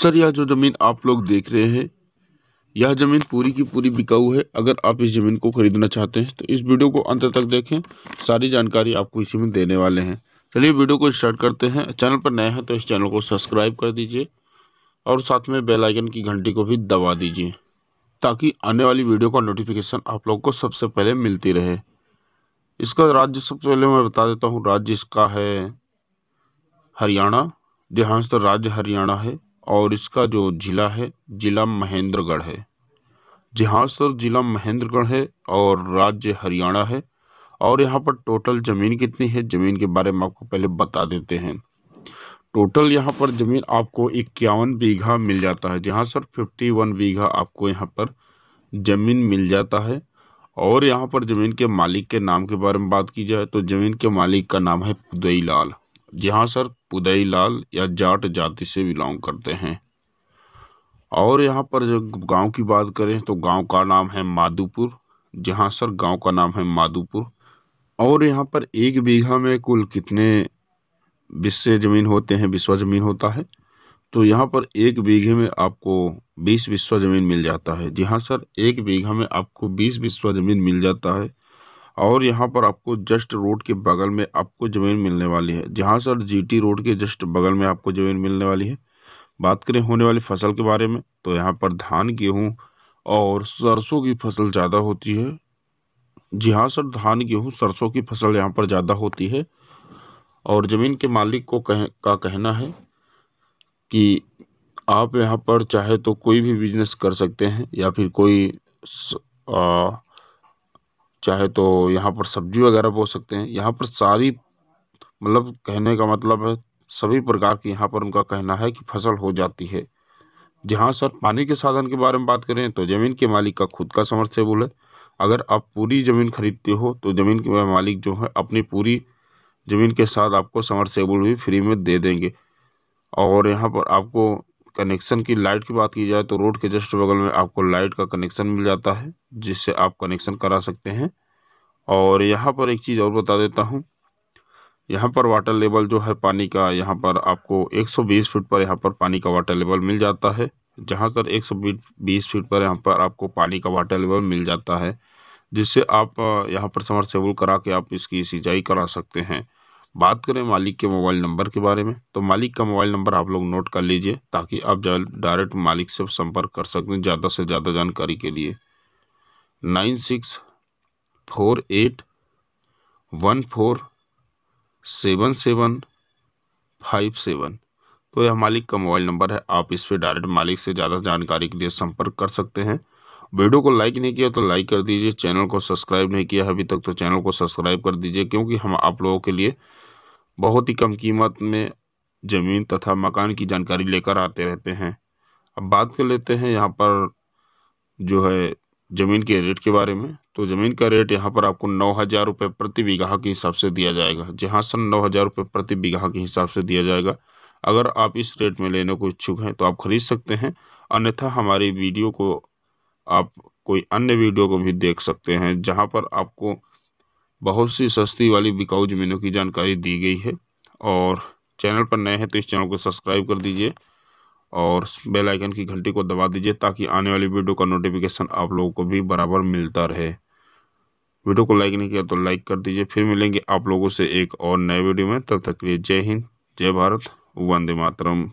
sir यह जो ज़मीन आप लोग देख रहे हैं यह ज़मीन पूरी की पूरी बिकाऊ है अगर आप इस ज़मीन को ख़रीदना चाहते हैं तो इस वीडियो को अंत तक देखें सारी जानकारी आपको इसी में देने वाले हैं चलिए वीडियो को स्टार्ट करते हैं चैनल पर नए हैं तो इस चैनल को सब्सक्राइब कर दीजिए और साथ में बेल आइकन की घंटी को भी दबा दीजिए ताकि आने वाली वीडियो का नोटिफिकेशन आप लोग को सबसे पहले मिलती रहे इसका राज्य सबसे पहले मैं बता देता हूँ राज्य इसका है हरियाणा देहांश तो राज्य हरियाणा है और इसका जो ज़िला है ज़िला महेंद्रगढ़ है जी हाँ सर ज़िला महेंद्रगढ़ है और राज्य हरियाणा है और यहाँ पर टोटल ज़मीन कितनी है ज़मीन के बारे में आपको पहले बता देते हैं टोटल यहाँ पर ज़मीन आपको इक्यावन बीघा मिल जाता है जी हाँ सर फिफ्टी वन बीघा आपको यहाँ पर ज़मीन मिल जाता है और यहाँ पर ज़मीन के मालिक के नाम के बारे में बात की जाए तो ज़मीन के मालिक का नाम है पुदई लाल हाँ सर पुदई लाल या जाट जाति से बिलोंग करते हैं और यहाँ पर जब गांव की बात करें तो गांव का नाम है माधुपुर जहाँ सर गांव का नाम है माधुपुर और यहाँ पर एक बीघा में कुल कितने विश्व ज़मीन होते हैं विश्वा ज़मीन होता है तो यहाँ पर एक बीघे में आपको बीस विश्वा ज़मीन मिल जाता है जी हाँ सर एक बीघा में आपको बीस विश्वा ज़मीन मिल जाता है और यहाँ पर आपको जस्ट रोड के बगल में आपको ज़मीन मिलने वाली है जहाँ सर जीटी रोड के जस्ट बगल में आपको ज़मीन मिलने वाली है बात करें होने वाली फसल के बारे में तो यहाँ पर धान गेहूँ और सरसों की फसल ज़्यादा होती है जी हाँ सर धान गेहूँ सरसों की फसल यहाँ पर ज़्यादा होती है और ज़मीन के मालिक को कह का कहना है कि आप यहाँ पर चाहे तो कोई भी बिजनेस कर सकते हैं या फिर कोई स, आ, चाहे तो यहाँ पर सब्जी वगैरह बो सकते हैं यहाँ पर सारी मतलब कहने का मतलब है सभी प्रकार की यहाँ पर उनका कहना है कि फसल हो जाती है जहाँ सर पानी के साधन के बारे में बात करें तो ज़मीन के मालिक का खुद का समर्सेबल है अगर आप पूरी ज़मीन खरीदते हो तो ज़मीन के मालिक जो है अपनी पूरी ज़मीन के साथ आपको समरसेबल भी फ्री में दे देंगे और यहाँ पर आपको कनेक्शन की लाइट की बात की जाए तो रोड के जस्ट बगल में आपको लाइट का कनेक्शन मिल जाता है जिससे आप कनेक्शन करा सकते हैं और यहाँ पर एक चीज़ और बता देता हूँ यहाँ पर वाटर लेवल जो है पानी का यहाँ पर आपको 120 फीट पर यहाँ पर पानी का वाटर लेवल मिल जाता है जहाँ सर 120 फीट पर यहाँ पर आपको पानी का वाटर लेवल मिल जाता है जिससे आप यहाँ पर समर सेबुल करा के आप इसकी सिंचाई करा सकते हैं बात करें मालिक के मोबाइल नंबर के बारे में तो मालिक का मोबाइल नंबर आप लोग नोट कर लीजिए ताकि आप डायरेक्ट मालिक से संपर्क कर सकें ज़्यादा से ज़्यादा जानकारी के लिए nine six four eight one four seven seven five seven तो यह मालिक का मोबाइल नंबर है आप इस पर डायरेक्ट मालिक से ज़्यादा जानकारी के लिए संपर्क कर सकते हैं वीडियो को लाइक नहीं किया तो लाइक कर दीजिए चैनल को सब्सक्राइब नहीं किया अभी तक तो चैनल को सब्सक्राइब कर दीजिए क्योंकि हम आप लोगों के लिए बहुत ही कम कीमत में ज़मीन तथा मकान की जानकारी लेकर आते रहते हैं अब बात कर लेते हैं यहाँ पर जो है ज़मीन के रेट के बारे में तो ज़मीन का रेट यहाँ पर आपको नौ हज़ार रुपये प्रति बीघा के हिसाब से दिया जाएगा जहाँ सन नौ हज़ार रुपये प्रति बीघा के हिसाब से दिया जाएगा अगर आप इस रेट में लेने को इच्छुक हैं तो आप ख़रीद सकते हैं अन्यथा हमारी वीडियो को आप कोई अन्य वीडियो को भी देख सकते हैं जहां पर आपको बहुत सी सस्ती वाली बिकाऊ ज़मीनों की जानकारी दी गई है और चैनल पर नए हैं तो इस चैनल को सब्सक्राइब कर दीजिए और बेल आइकन की घंटी को दबा दीजिए ताकि आने वाली वीडियो का नोटिफिकेशन आप लोगों को भी बराबर मिलता रहे वीडियो को लाइक नहीं किया तो लाइक कर दीजिए फिर मिलेंगे आप लोगों से एक और नए वीडियो में तब तक के लिए जय हिंद जय भारत वंदे मातरम